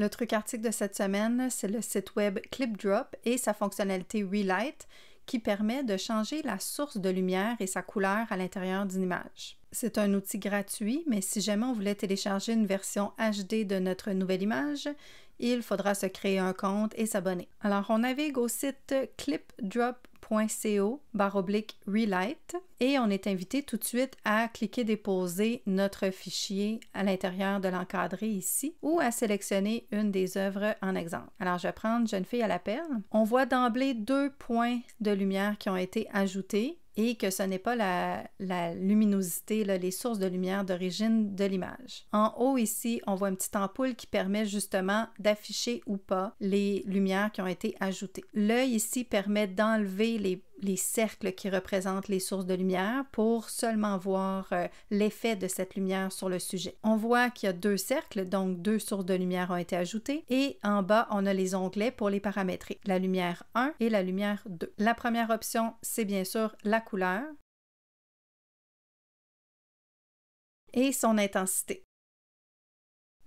Le truc article de cette semaine, c'est le site web ClipDrop et sa fonctionnalité Relight qui permet de changer la source de lumière et sa couleur à l'intérieur d'une image. C'est un outil gratuit, mais si jamais on voulait télécharger une version HD de notre nouvelle image, il faudra se créer un compte et s'abonner. Alors on navigue au site clipdrop.com .co relight et on est invité tout de suite à cliquer déposer notre fichier à l'intérieur de l'encadré ici ou à sélectionner une des œuvres en exemple. Alors je vais prendre Jeune fille à la perle. On voit d'emblée deux points de lumière qui ont été ajoutés et que ce n'est pas la, luminosité, les sources de lumière d'origine de l'image. En haut ici, on voit une petite ampoule qui permet justement d'afficher ou pas les lumières qui ont été ajoutées. L'œil ici permet d'enlever les les cercles qui représentent les sources de lumière pour seulement voir euh, l'effet de cette lumière sur le sujet. On voit qu'il y a deux cercles, donc deux sources de lumière ont été ajoutées et en bas, on a les onglets pour les paramétrer, la lumière 1 et la lumière 2. La première option, c'est bien sûr la couleur et son intensité.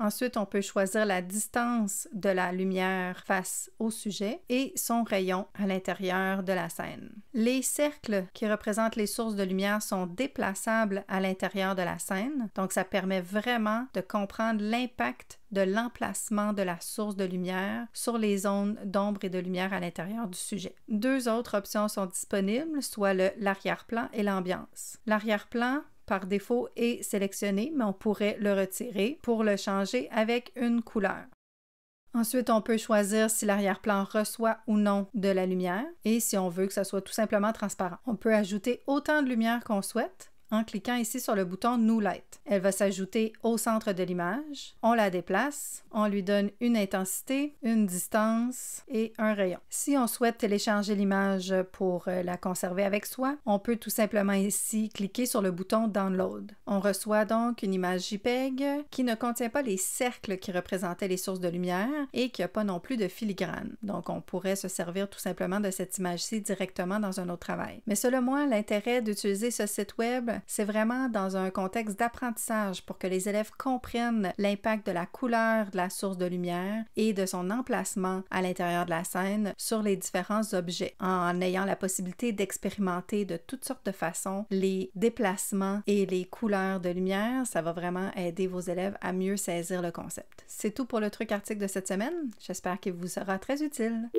Ensuite, on peut choisir la distance de la lumière face au sujet et son rayon à l'intérieur de la scène. Les cercles qui représentent les sources de lumière sont déplaçables à l'intérieur de la scène, donc ça permet vraiment de comprendre l'impact de l'emplacement de la source de lumière sur les zones d'ombre et de lumière à l'intérieur du sujet. Deux autres options sont disponibles, soit l'arrière-plan et l'ambiance. L'arrière-plan par défaut est sélectionné, mais on pourrait le retirer pour le changer avec une couleur. Ensuite, on peut choisir si l'arrière-plan reçoit ou non de la lumière et si on veut que ça soit tout simplement transparent. On peut ajouter autant de lumière qu'on souhaite en cliquant ici sur le bouton New Light. Elle va s'ajouter au centre de l'image. On la déplace, on lui donne une intensité, une distance et un rayon. Si on souhaite télécharger l'image pour euh, la conserver avec soi, on peut tout simplement ici cliquer sur le bouton Download. On reçoit donc une image JPEG qui ne contient pas les cercles qui représentaient les sources de lumière et qui n'a pas non plus de filigrane. Donc on pourrait se servir tout simplement de cette image-ci directement dans un autre travail. Mais selon moi, l'intérêt d'utiliser ce site web, c'est vraiment dans un contexte d'apprentissage pour que les élèves comprennent l'impact de la couleur de la source de lumière et de son emplacement à l'intérieur de la scène sur les différents objets, en ayant la possibilité d'expérimenter de toutes sortes de façons les déplacements et les couleurs de lumière. Ça va vraiment aider vos élèves à mieux saisir le concept. C'est tout pour le truc article de cette semaine. J'espère qu'il vous sera très utile.